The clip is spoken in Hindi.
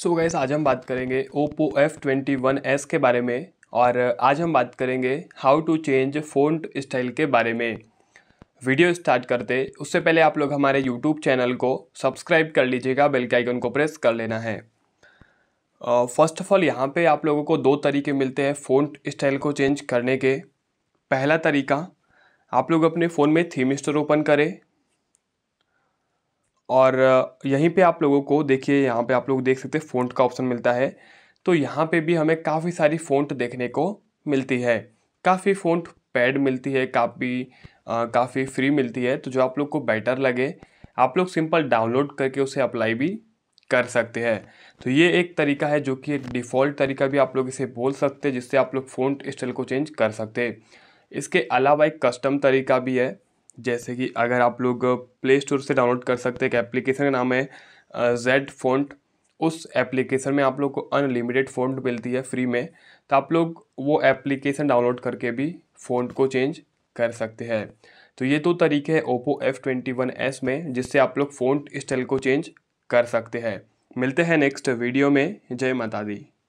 सो so गैस आज हम बात करेंगे Oppo F twenty one S के बारे में और आज हम बात करेंगे how to change phone style के बारे में वीडियो स्टार्ट करते उससे पहले आप लोग हमारे यूट्यूब चैनल को सब्सक्राइब कर लीजिएगा बेल के आइकन को प्रेस कर लेना है फर्स्ट ऑफ ऑल यहाँ पे आप लोगों को दो तरीके मिलते हैं फ़ोन स्टाइल को चेंज करने के पहला तरीका आप लोग अपने फ़ोन में थीम स्टोर ओपन करें और यहीं पे आप लोगों को देखिए यहाँ पे आप लोग देख सकते हैं फ़ॉन्ट का ऑप्शन मिलता है तो यहाँ पे भी हमें काफ़ी सारी फ़ॉन्ट देखने को मिलती है काफ़ी फ़ॉन्ट पैड मिलती है काफ़ी काफ़ी फ्री मिलती है तो जो आप लोग को बेटर लगे आप लोग सिंपल डाउनलोड करके उसे अप्लाई भी कर सकते हैं तो ये एक तरीका है जो कि एक डिफ़ॉल्ट तरीका भी आप लोग इसे बोल सकते हैं जिससे आप लोग फ़ॉन्ट स्टाइल को चेंज कर सकते हैं इसके अलावा एक कस्टम तरीका भी है जैसे कि अगर आप लोग प्ले स्टोर से डाउनलोड कर सकते हैं एक एप्लीकेशन का नाम है जेड फोन्ट उस एप्लीकेशन में आप लोग को अनलिमिटेड फोन्ट मिलती है फ्री में तो आप लोग वो एप्लीकेशन डाउनलोड करके भी फोन्ट को चेंज कर सकते हैं तो ये तो तरीके हैं Oppo F twenty one S में जिससे आप लोग फोन स्टाइल को चेंज कर सकते हैं मिलते हैं नेक्स्ट वीडियो में जय माता दी